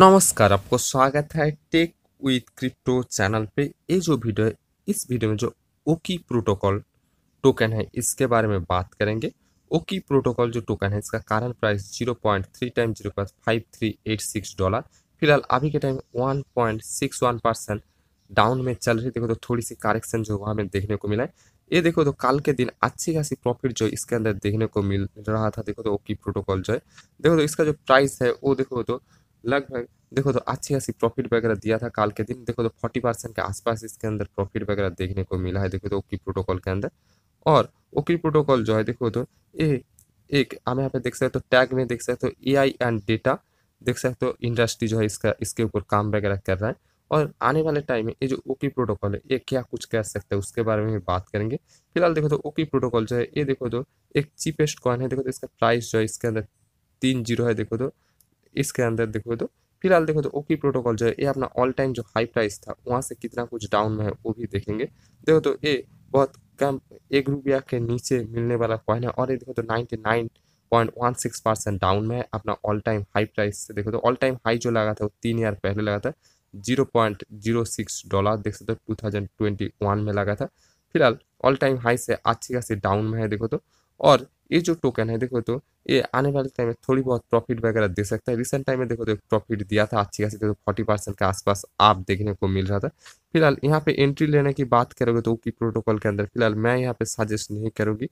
नमस्कार आपको स्वागत है टेक विथ क्रिप्टो चैनल पे ये जो वीडियो है इस वीडियो में जो ओकी प्रोटोकॉल टोकन है इसके बारे में बात करेंगे ओकी प्रोटोकॉल जो टोकन है इसका current price zero point three time zero point five three eight six dollar फिलहाल अभी के time one point six one percent down में चल रही देखो तो थोड़ी सी करेक्शन जो वहाँ में देखने को मिला है ये देखो तो कल के दिन अच्छी खासी प्रॉफिट जो इसके अंदर देखने को मिल रहा था देखो तो ओकी प्रोटोकॉल जो है देखो तो इसका जो प्राइस है वो देखो तो लगभग देखो तो अच्छी अच्छी प्रॉफिट वगैरह दिया था कल के दिन देखो तो फोर्टी परसेंट के आसपास इसके अंदर प्रॉफिट वगैरह देखने को मिला है देखो तो ओकी प्रोटोकॉल के अंदर और ओकी प्रोटोकॉल जो है देखो तो ए, एक हम यहाँ पे देख सकते हो तो टैग में देख सकते हो ए आई एंड डेटा देख सकते हो इंडस्ट्री जो है इसका इसके ऊपर काम वगैरह कर रहा है और आने वाले टाइम में ये जो ओकी प्रोटोकॉल है ये क्या कुछ कर सकता है उसके बारे में भी बात करेंगे फिलहाल देखो तो ओकी प्रोटोकॉल जो है ये देखो तो एक चीपेस्ट कॉइन है देखो तो इसका प्राइस जो है इसके अंदर तीन जीरो है देखो तो इसके अंदर देखो तो फिलहाल देखो तो ओकी प्रोटोकॉल जो है ये अपना ऑल टाइम जो हाई प्राइस था वहाँ से कितना कुछ डाउन में है वो भी देखेंगे देखो तो ये बहुत कम एक रुपया के नीचे मिलने वाला कॉइन है और ये देखो तो ninety nine point one six percent down में है अपना ऑल टाइम हाई प्राइस से देखो तो ऑल टाइम हाई जो लगा था वो तीन ईयर पहले लगा था zero point zero six dollar देख सकते हो टू थाउजेंड ट्वेंटी वन में लगा था फिलहाल ऑल टाइम हाई से अच्छी खासी डाउन में है देखो तो और ये जो टोकन है देखो तो ये आने वाले टाइम में थोड़ी बहुत प्रॉफिट वगैरह दे सकता है रिसेंट टाइम में देखो तो एक प्रॉफिट दिया था अच्छी खासी देखो फोर्टी परसेंट के आसपास आप देखने को मिल रहा था फिलहाल यहाँ पे एंट्री लेने की बात करोगे तो ओकी प्रोटोकॉल के अंदर फिलहाल मैं यहाँ पे सजेस्ट नहीं करूँगी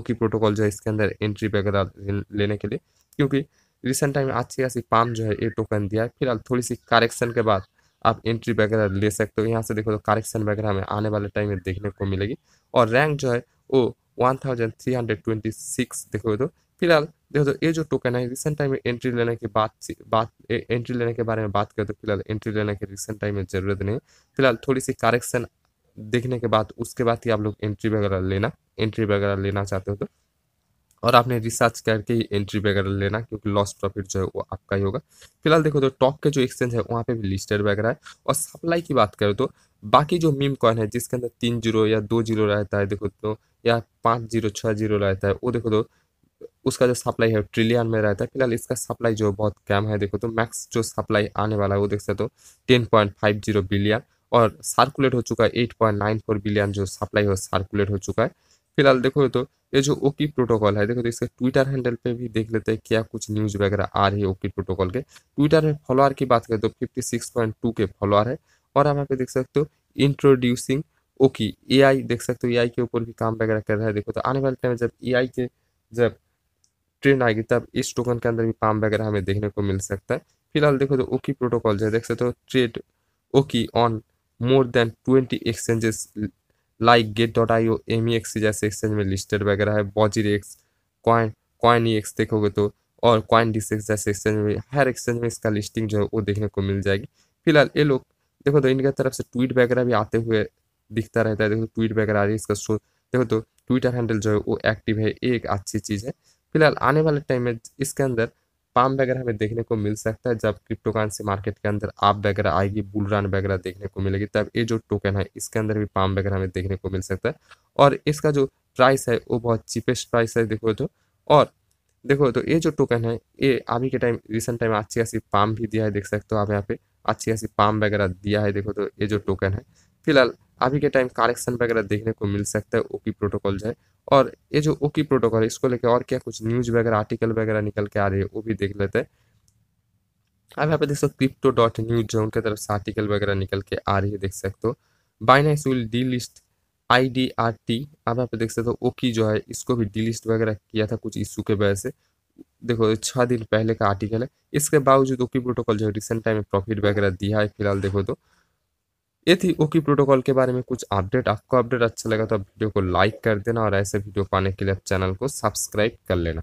ओकी प्रोटोकॉल जो है इसके अंदर एंट्री वगैरह लेने के लिए क्योंकि रिसेंट टाइम में अच्छी खासी पाम जो है ये टोकन दिया है फिलहाल थोड़ी सी करेक्शन के बाद आप एंट्री वगैरह ले सकते हो यहाँ से देखो तो करेक्शन वगैरह हमें आने वाले टाइम में देखने को मिलेगी और रैंक जो है वो 1326 thousand three hundred twenty six देखो तो फिलहाल देखो तो ये जो टोकन है रिसेंट टाइम में एंट्री लेने की बात बात एंट्री लेने के बारे में बात करें तो फिलहाल एंट्री लेने की रिसेंट टाइम में ज़रूरत नहीं फिलहाल थोड़ी सी करेक्शन देखने के बाद उसके बाद ही आप लोग एंट्री वगैरह लेना एंट्री वगैरह लेना चाहते हो तो और आपने रिसर्च करके ही एंट्री वगैरह लेना क्योंकि लॉस प्रॉफिट जो है वो आपका ही होगा फिलहाल देखो तो टॉप के जो एक्सचेंज है वहाँ पे भी लिस्टेड वगैरह है और सप्लाई की बात करें तो बाकी जो मीम कॉइन है जिसके अंदर तीन जीरो या दो जीरो रहता है देखो तो या पाँच जीरो छः जीरो रहता है वो देखो तो उसका जो सप्लाई है ट्रिलियन में रहता है फिलहाल इसका सप्लाई जो बहुत कम है देखो तो मैक्स जो सप्लाई आने वाला है वो देख सकते हो ten point five zero billion और सर्कुलेट हो चुका है eight point nine four billion जो सप्लाई हो सर्कुलेट हो चुका है फिलहाल देखो तो ये जो ओकी प्रोटोकॉल है देखो तो इसके ट्विटर हैंडल पे भी देख लेते हैं क्या कुछ न्यूज़ वगैरह आ रही है ओकी प्रोटोकॉल के ट्विटर में फॉलोअर की बात करें तो फिफ्टी सिक्स पॉइंट टू के फॉलोअर है और आप यहाँ पे देख सकते हो इंट्रोड्यूसिंग ओकी एआई देख सकते हो एआई के ऊपर भी काम वगैरह कर रहा है देखो तो आने वाले टाइम जब एआई के जब ट्रेंड आएगी तब इस टोकन के अंदर भी काम वगैरह हमें देखने को मिल सकता है फिलहाल देखो तो ओकी प्रोटोकॉल जो है देख सकते हो trade Oki on more than twenty exchanges like Gate dot I O M E X जैसे एक्सचेंज में लिस्टेड वगैरह है बॉजी X coin coin E X देखोगे तो और कॉइन डी जैसे एक्सचेंज में हर एक्सचेंज में इसका लिस्टिंग जो है वो देखने को मिल जाएगी फिलहाल ये लोग देखो तो इनके तरफ से ट्वीट वगैरह भी आते हुए दिखता रहता है देखो ट्वीट वगैरह आ रही है इसका शो देखो तो ट्विटर हैंडल जो है वो एक्टिव है एक अच्छी चीज़ है फिलहाल आने वाले टाइम में इसके अंदर पाम वगैरह हमें देखने को मिल सकता है जब क्रिप्टो से मार्केट के अंदर आप वगैरह आएगी बुल रन वगैरह देखने को मिलेगी तब ये जो टोकन है इसके अंदर भी पाम वगैरह हमें देखने को मिल सकता है और इसका जो प्राइस है वो बहुत चीपेस्ट प्राइस है देखो तो और देखो तो ये जो टोकन है ये अभी के टाइम रिसेंट टाइम अच्छी खासी पाम भी दिया है देख सकते हो आप यहाँ पे अच्छी खासी पाम वगैरह दिया है देखो तो ये जो टोकन है फिलहाल अभी के टाइम कलेक्शन वगैरह देखने को मिल सकता है ओकी प्रोटोकॉल जो है और ये जो ओकी प्रोटोकॉल है इसको लेकर और क्या कुछ न्यूज वगैरह आर्टिकल वगैरह निकल के आ रही है वो भी देख लेते हैं अब यहाँ पे देख सकते हो क्रिप्टो डॉट न्यूज जो उनके तरफ से आर्टिकल वगैरह निकल के आ रही है देख सकते हो Binance will delist I D R T अब यहाँ पे देख सकते हो ओकी जो है इसको भी डी लिस्ट वगैरह किया था कुछ इशू के वजह से देखो छः दिन पहले का आर्टिकल है इसके बावजूद ओकी प्रोटोकॉल जो है रिसेंट टाइम में प्रॉफिट वगैरह दिया है फिलहाल देखो तो ये थी ओकी प्रोटोकॉल के बारे में कुछ अपडेट आपको अपडेट अच्छा लगा तो वीडियो को लाइक कर देना और ऐसे वीडियो पाने के लिए आप चैनल को सब्सक्राइब कर लेना